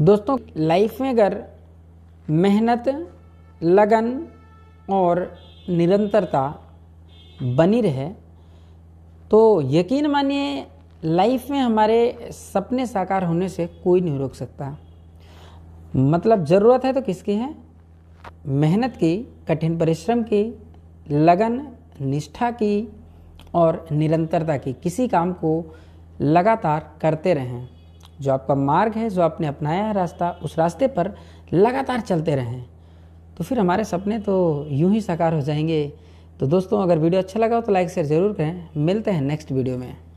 दोस्तों लाइफ में अगर मेहनत लगन और निरंतरता बनी रहे तो यकीन मानिए लाइफ में हमारे सपने साकार होने से कोई नहीं रोक सकता मतलब ज़रूरत है तो किसकी है मेहनत की कठिन परिश्रम की लगन निष्ठा की और निरंतरता की किसी काम को लगातार करते रहें जो आपका मार्ग है जो आपने अपनाया है रास्ता उस रास्ते पर लगातार चलते रहें तो फिर हमारे सपने तो यूं ही साकार हो जाएंगे तो दोस्तों अगर वीडियो अच्छा लगा हो तो लाइक शेयर ज़रूर करें मिलते हैं नेक्स्ट वीडियो में